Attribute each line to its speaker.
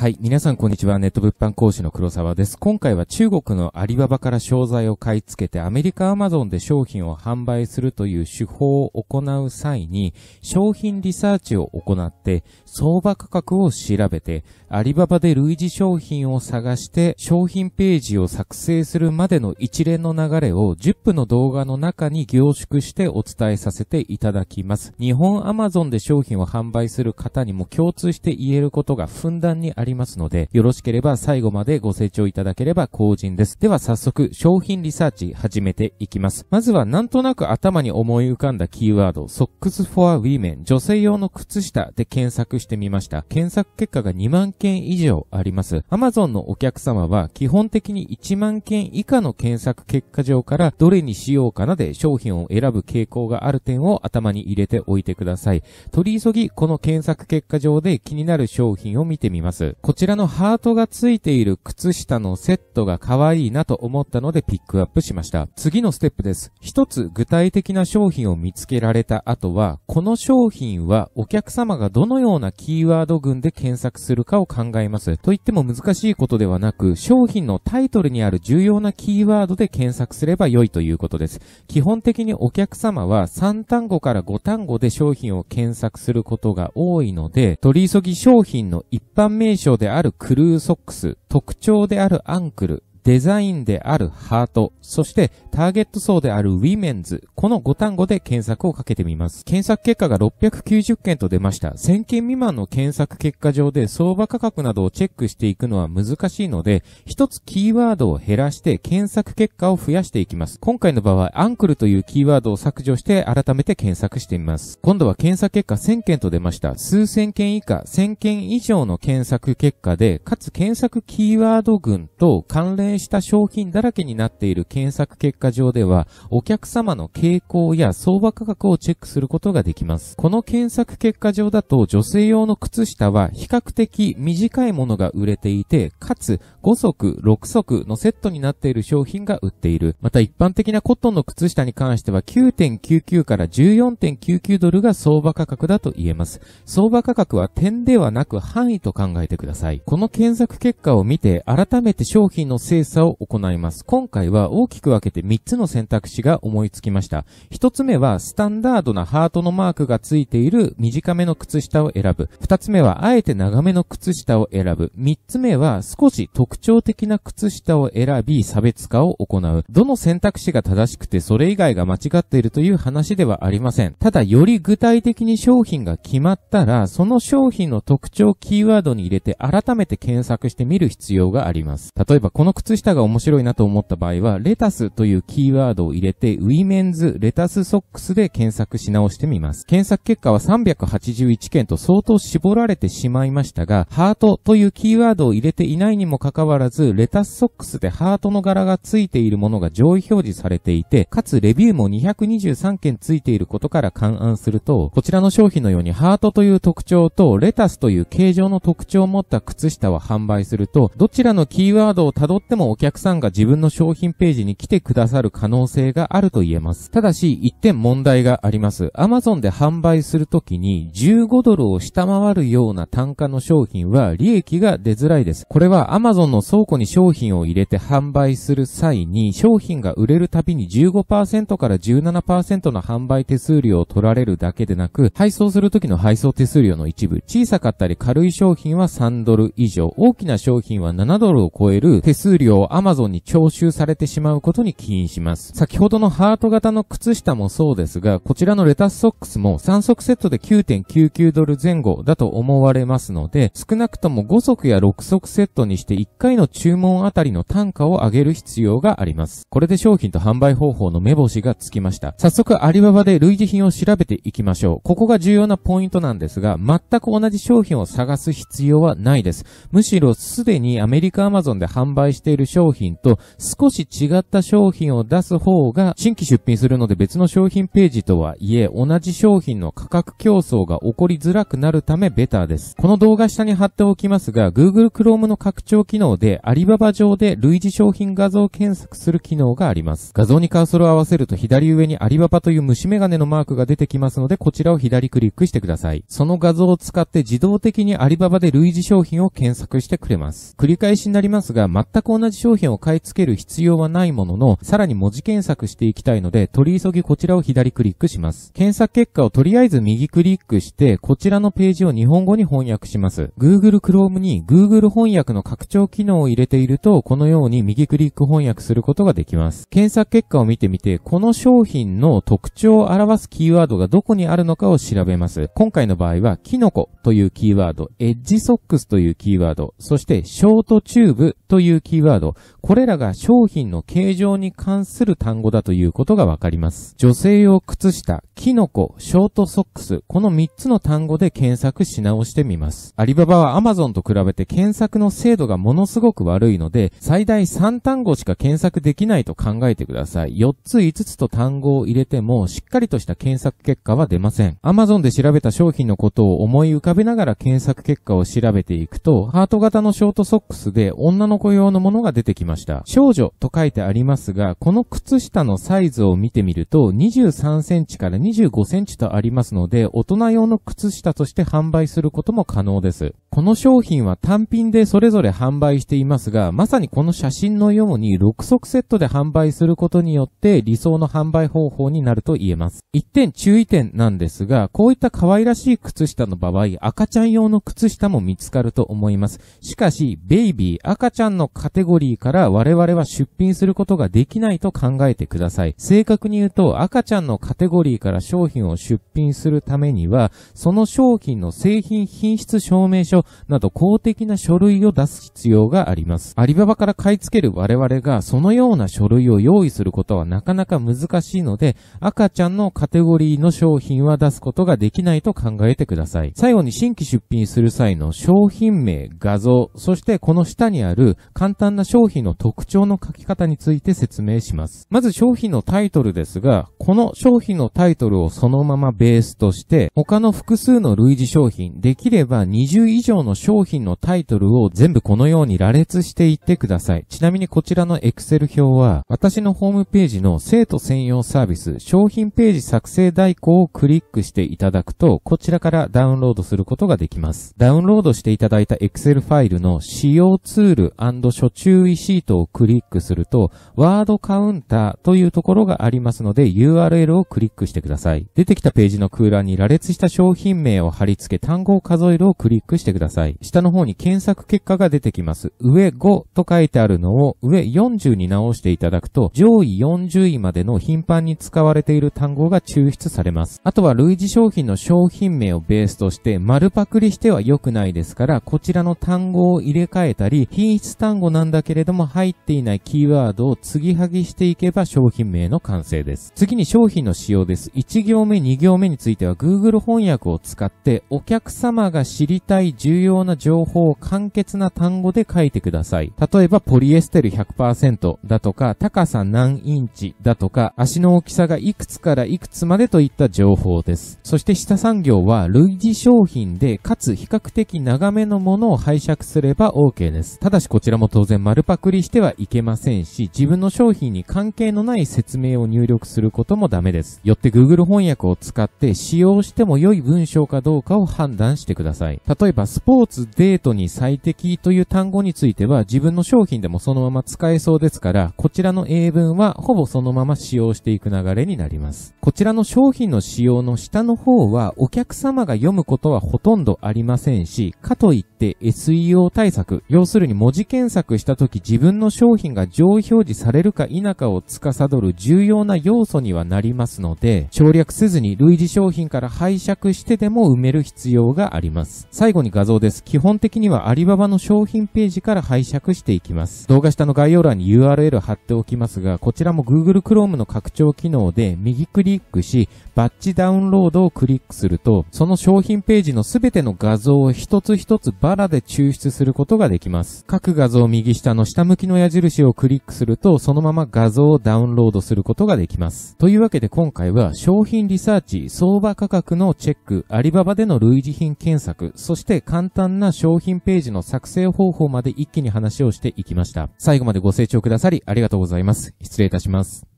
Speaker 1: はい。皆さん、こんにちは。ネット物販講師の黒沢です。今回は中国のアリババから商材を買い付けて、アメリカアマゾンで商品を販売するという手法を行う際に、商品リサーチを行って、相場価格を調べて、アリババで類似商品を探して、商品ページを作成するまでの一連の流れを10分の動画の中に凝縮してお伝えさせていただきます。日本アマゾンで商品を販売する方にも共通して言えることがふんだんにありりますので、よろしければ最後までご清聴いただければ幸甚です。では早速、商品リサーチ始めていきます。まずはなんとなく頭に思い浮かんだキーワード、ソックスフォアウィーメン、女性用の靴下で検索してみました。検索結果が2万件以上あります。Amazon のお客様は基本的に1万件以下の検索結果上からどれにしようかなで商品を選ぶ傾向がある点を頭に入れておいてください。取り急ぎこの検索結果上で気になる商品を見てみます。こちらのハートがついている靴下のセットが可愛いなと思ったのでピックアップしました。次のステップです。一つ具体的な商品を見つけられた後は、この商品はお客様がどのようなキーワード群で検索するかを考えます。と言っても難しいことではなく、商品のタイトルにある重要なキーワードで検索すれば良いということです。基本的にお客様は3単語から5単語で商品を検索することが多いので、取り急ぎ商品の一般名称徴であるクルーソックス、特徴であるアンクル、デザインであるハート、そしてターゲット層であるウィメンズ、この5単語で検索をかけてみます。検索結果が690件と出ました。1000件未満の検索結果上で相場価格などをチェックしていくのは難しいので、一つキーワードを減らして検索結果を増やしていきます。今回の場合、アンクルというキーワードを削除して改めて検索してみます。今度は検索結果1000件と出ました。数千件以下、1000件以上の検索結果で、かつ検索キーワード群と関連明した商品だらけになっている検索結果上では、お客様の傾向や相場価格をチェックすることができます。この検索結果上だと、女性用の靴下は比較的短いものが売れていて、かつ5足、6足のセットになっている商品が売っている。また一般的なコットンの靴下に関しては、9.99から14.99ドルが相場価格だと言えます。相場価格は点ではなく範囲と考えてください。この検索結果を見て、改めて商品の性精査を行います。今回は大きく分けて3つの選択肢が思いつきました。1つ目はスタンダードなハートのマークがついている短めの靴下を選ぶ。2つ目はあえて長めの靴下を選ぶ。3つ目は少し特徴的な靴下を選び差別化を行う。どの選択肢が正しくてそれ以外が間違っているという話ではありません。ただより具体的に商品が決まったら、その商品の特徴キーワードに入れて改めて検索してみる必要があります。例えばこの靴靴下が面白いなと思った場合は、レタスというキーワードを入れて、ウィメンズレタスソックスで検索し直してみます。検索結果は381件と相当絞られてしまいましたが、ハートというキーワードを入れていないにもかかわらず、レタスソックスでハートの柄がついているものが上位表示されていて、かつレビューも223件ついていることから勘案すると、こちらの商品のようにハートという特徴と、レタスという形状の特徴を持った靴下は販売すると、どちらのキーワードを辿ってももお客さんが自分の商品ページに来てくださる可能性があると言えます。ただし、一点問題があります。Amazon で販売するときに15ドルを下回るような単価の商品は利益が出づらいです。これは Amazon の倉庫に商品を入れて販売する際に商品が売れるたびに15%から17%の販売手数料を取られるだけでなく、配送するときの配送手数料の一部、小さかったり軽い商品は3ドル以上、大きな商品は7ドルを超える手数料業 Amazon に徴収されてしまうことに起因します。先ほどのハート型の靴下もそうですが、こちらのレタスソックスも3足セットで9.99ドル前後だと思われますので、少なくとも5足や6足セットにして1回の注文あたりの単価を上げる必要があります。これで商品と販売方法の目星がつきました。早速アリババで類似品を調べていきましょう。ここが重要なポイントなんですが、全く同じ商品を探す必要はないです。むしろすでにアメリカ Amazon で販売しているる商品と少し違った商品を出す方が新規出品するので別の商品ページとはいえ同じ商品の価格競争が起こりづらくなるためベターです。この動画下に貼っておきますが Google Chrome の拡張機能でアリババ上で類似商品画像検索する機能があります。画像にカーソルを合わせると左上にアリババという虫眼鏡のマークが出てきますのでこちらを左クリックしてください。その画像を使って自動的にアリババで類似商品を検索してくれます。繰り返しになりますが全く同じじ商品を買い付ける必要はないものの、さらに文字検索していきたいので、取り急ぎこちらを左クリックします。検索結果をとりあえず右クリックして、こちらのページを日本語に翻訳します。Google Chrome に Google 翻訳の拡張機能を入れていると、このように右クリック翻訳することができます。検索結果を見てみて、この商品の特徴を表すキーワードがどこにあるのかを調べます。今回の場合は、キノコというキーワード、エッジソックスというキーワード、そしてショートチューブというキーワードど、これらが商品の形状に関する単語だということがわかります。女性用靴下、キノコ、ショートソックス、この3つの単語で検索し直してみます。アリババはアマゾンと比べて検索の精度がものすごく悪いので、最大3単語しか検索できないと考えてください。4つ5つと単語を入れても、しっかりとした検索結果は出ません。アマゾンで調べた商品のことを思い浮かべながら検索結果を調べていくと、ハート型のショートソックスで女の子用のもののが出てきました。少女と書いてありますが、この靴下のサイズを見てみると、23センチから25センチとありますので、大人用の靴下として販売することも可能です。この商品は単品でそれぞれ販売していますが、まさにこの写真のように6足セットで販売することによって理想の販売方法になると言えます。1点注意点なんですが、こういった可愛らしい靴下の場合、赤ちゃん用の靴下も見つかると思います。しかし、ベイビー、赤ちゃんのカテゴゴリーから我々は出品することができないと考えてください。正確に言うと、赤ちゃんのカテゴリーから商品を出品するためには、その商品の製品品質証明書など公的な書類を出す必要があります。アリババから買い付ける我々がそのような書類を用意することはなかなか難しいので、赤ちゃんのカテゴリーの商品は出すことができないと考えてください。最後に新規出品する際の商品名、画像、そしてこの下にある簡単なな商品の特徴の書き方について説明します。まず商品のタイトルですが、この商品のタイトルをそのままベースとして、他の複数の類似商品、できれば20以上の商品のタイトルを全部このように羅列していってください。ちなみにこちらの Excel 表は、私のホームページの生徒専用サービス、商品ページ作成代行をクリックしていただくと、こちらからダウンロードすることができます。ダウンロードしていただいた Excel ファイルの使用ツール処置注意シートをクリックすると、ワードカウンターというところがありますので、URL をクリックしてください。出てきたページの空欄に羅列した商品名を貼り付け、単語を数えるをクリックしてください。下の方に検索結果が出てきます。上5と書いてあるのを上40に直していただくと、上位40位までの頻繁に使われている単語が抽出されます。あとは類似商品の商品名をベースとして、丸パクリしては良くないですから、こちらの単語を入れ替えたり、品質単語なんだだけれども入っていないキーワードを継ぎはぎしていけば商品名の完成です。次に商品の仕様です。1行目、2行目については Google 翻訳を使ってお客様が知りたい重要な情報を簡潔な単語で書いてください。例えばポリエステル100%だとか高さ何インチだとか足の大きさがいくつからいくつまでといった情報です。そして下産業は類似商品でかつ比較的長めのものを拝借すれば OK です。ただしこちらも当然丸パクリしてはいけませんし、自分の商品に関係のない説明を入力することもダメです。よって Google 翻訳を使って使用しても良い文章かどうかを判断してください。例えば、スポーツ、デートに最適という単語については自分の商品でもそのまま使えそうですから、こちらの英文はほぼそのまま使用していく流れになります。こちらの商品の使用の下の方はお客様が読むことはほとんどありませんし、かといって SEO 対策、要するに文字検索した時自分の商品が上位表示されるか否かを司る重要な要素にはなりますので、省略せずに類似商品から拝借してでも埋める必要があります。最後に画像です。基本的にはアリババの商品ページから拝借していきます。動画下の概要欄に URL 貼っておきますが、こちらも Google Chrome の拡張機能で右クリックし、バッチダウンロードをクリックすると、その商品ページのすべての画像を一つ一つババラで抽出することができます。各画像右下の下向きの矢印をクリックすると、そのまま画像をダウンロードすることができます。というわけで今回は、商品リサーチ、相場価格のチェック、アリババでの類似品検索、そして簡単な商品ページの作成方法まで一気に話をしていきました。最後までご清聴くださりありがとうございます。失礼いたします。